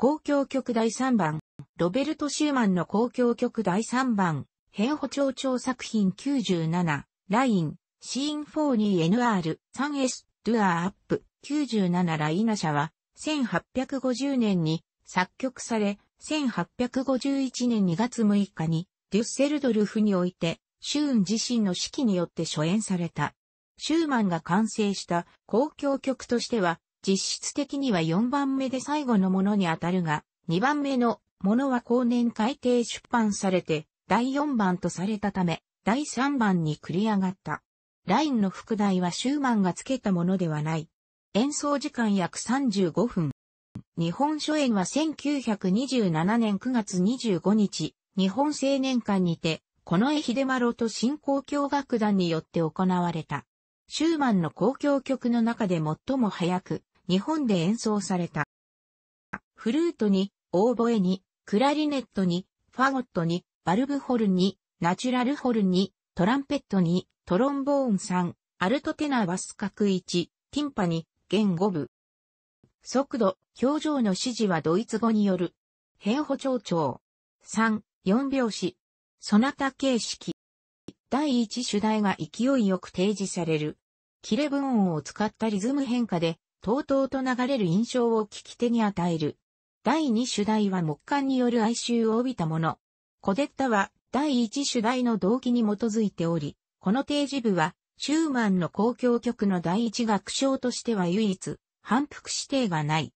公共曲第3番、ロベルト・シューマンの公共曲第3番、変補調調作品97、ライン、シーンフォーニー NR3S ドゥアーアップ97ライナ社は、1850年に作曲され、1851年2月6日にデュッセルドルフにおいて、シューン自身の指揮によって初演された。シューマンが完成した公共曲としては実質的には4番目で最後のものにあたるが、2番目のものは後年改定出版されて、第4番とされたため、第3番に繰り上がった。ラインの副題はシューマンが付けたものではない。演奏時間約35分。日本書演は1927年9月25日、日本青年館にて、この絵秀丸と新交響楽団によって行われた。シューマンの公共曲の中で最も早く、日本で演奏された。フルートに、オーボエに、クラリネットに、ファゴットに、バルブホルンに、ナチュラルホルンに、トランペットに、トロンボーン3、アルトテナーバス角1、ティンパに、弦5部。速度、表情の指示はドイツ語による。変歩調調。3、4拍子。ソナタ形式。第1主題が勢いよく提示される。キレ分音を使ったリズム変化でとうとうと流れる印象を聞き手に与える。第2主題は木簡による哀愁を帯びたもの。コデッタは第1主題の動機に基づいており、この提示部はシューマンの公共曲の第一楽章としては唯一、反復指定がない。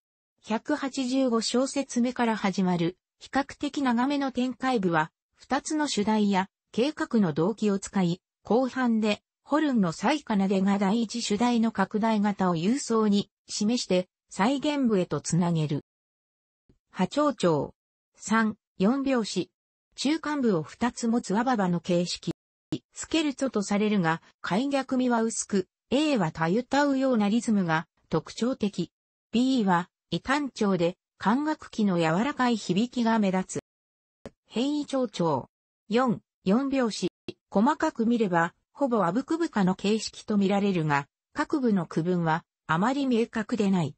185小節目から始まる、比較的長めの展開部は、2つの主題や計画の動機を使い、後半でホルンの最奏でが第一主題の拡大型を郵送に示して再現部へとつなげる。波長長。3、4拍子。中間部を2つ持つアババの形式。スケルツォとされるが、開逆味は薄く、A はたゆたうようなリズムが特徴的。B は異端調で、管楽器の柔らかい響きが目立つ。変異長調。4、4拍子。細かく見れば、ほぼアブクブカの形式と見られるが、各部の区分はあまり明確でない。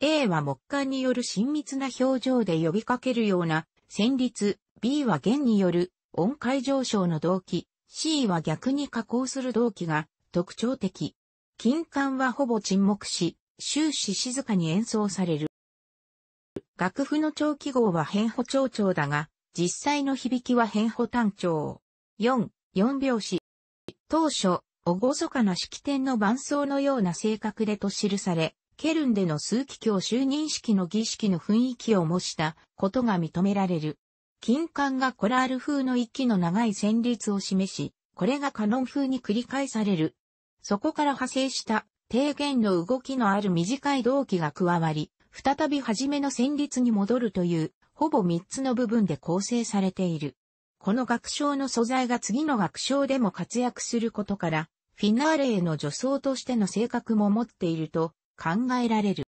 A は木管による親密な表情で呼びかけるような旋律、B は弦による音階上昇の動機、C は逆に加工する動機が特徴的。金管はほぼ沈黙し、終始静かに演奏される。楽譜の長記号は変歩長調だが、実際の響きは変歩単調。4、4拍子。当初、厳かな式典の伴奏のような性格でと記され、ケルンでの数奇教就任式の儀式の雰囲気を模したことが認められる。金管がコラール風の息の長い旋律を示し、これがカノン風に繰り返される。そこから派生した低弦の動きのある短い動機が加わり、再び初めの旋律に戻るという、ほぼ3つの部分で構成されている。この楽章の素材が次の楽章でも活躍することから、フィナーレへの助走としての性格も持っていると考えられる。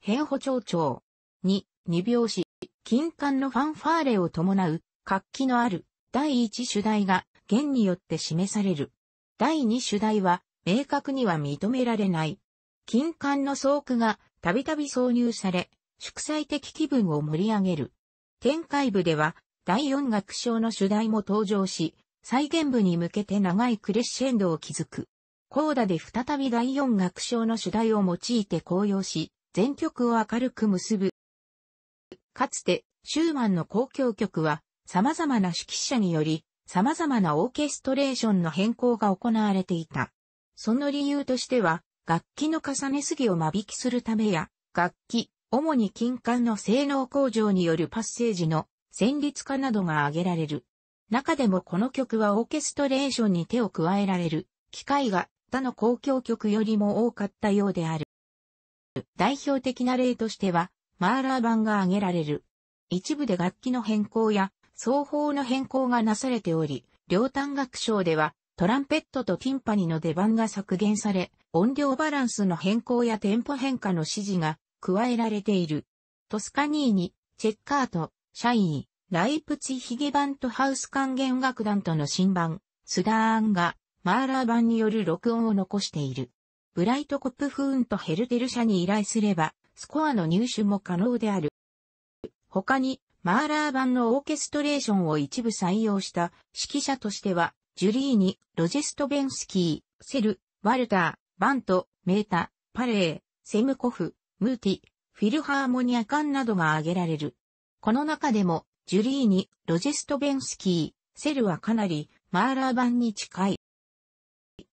変歩長調。2、二拍子、金管のファンファーレを伴う活気のある第一主題が弦によって示される。第二主題は明確には認められない。金管の奏句がたびたび挿入され、祝祭的気分を盛り上げる。展開部では第四楽章の主題も登場し、再現部に向けて長いクレッシェンドを築く。コーダで再び第四楽章の主題を用いて高揚し、全曲を明るく結ぶ。かつて、シューマンの公共曲は、様々な指揮者により、様々なオーケストレーションの変更が行われていた。その理由としては、楽器の重ねすぎを間引きするためや、楽器、主に金管の性能向上によるパッセージの旋律化などが挙げられる。中でもこの曲はオーケストレーションに手を加えられる機会が他の公共曲よりも多かったようである。代表的な例としては、マーラー版が挙げられる。一部で楽器の変更や奏法の変更がなされており、両端楽章ではトランペットとティンパニの出番が削減され、音量バランスの変更やテンポ変化の指示が加えられている。トスカニーニ、チェッカート、シャイン、ライプツィヒゲバントハウス管弦楽団との新版、スダーンが、マーラー版による録音を残している。ブライトコップフーンとヘルテル社に依頼すれば、スコアの入手も可能である。他に、マーラー版のオーケストレーションを一部採用した指揮者としては、ジュリーニ、ロジェストベンスキー、セル、ワルター、バント、メータ、パレー、セムコフ、ムーティ、フィルハーモニアカンなどが挙げられる。この中でも、ジュリーニ、ロジェストベンスキー、セルはかなりマーラー版に近い。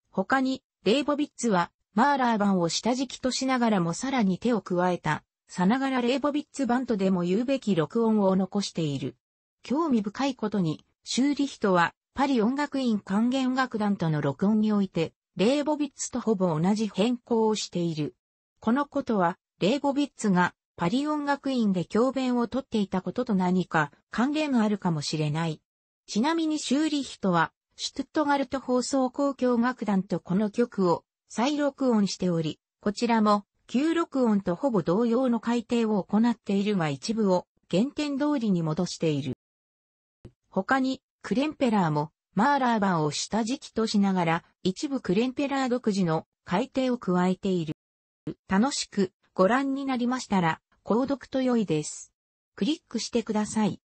他に、レイボビッツは、マーラー版を下敷きとしながらもさらに手を加えた、さながらレイボビッツ版とでも言うべき録音を残している。興味深いことに、修理人は、パリ音楽院管弦楽団との録音において、レイボビッツとほぼ同じ変更をしている。このことは、レイボビッツがパリ音楽院で教鞭をとっていたことと何か関連があるかもしれない。ちなみにシューリヒは、シュトゥットガルト放送交響楽団とこの曲を再録音しており、こちらも旧録音とほぼ同様の改定を行っているが一部を原点通りに戻している。他に、クレンペラーもマーラーバを下敷きとしながら、一部クレンペラー独自の改定を加えている。楽しくご覧になりましたら、購読と良いです。クリックしてください。